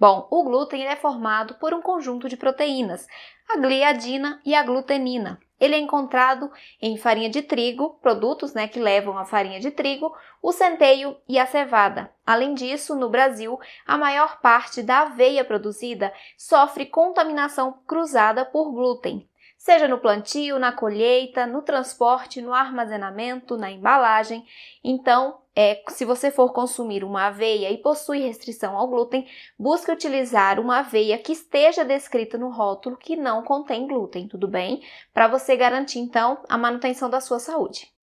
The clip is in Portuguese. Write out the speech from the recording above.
Bom, o glúten é formado por um conjunto de proteínas, a gliadina e a glutenina. Ele é encontrado em farinha de trigo, produtos né, que levam a farinha de trigo, o centeio e a cevada. Além disso, no Brasil, a maior parte da aveia produzida sofre contaminação cruzada por glúten seja no plantio, na colheita, no transporte, no armazenamento, na embalagem. Então, é, se você for consumir uma aveia e possui restrição ao glúten, busque utilizar uma aveia que esteja descrita no rótulo que não contém glúten, tudo bem? Para você garantir então a manutenção da sua saúde.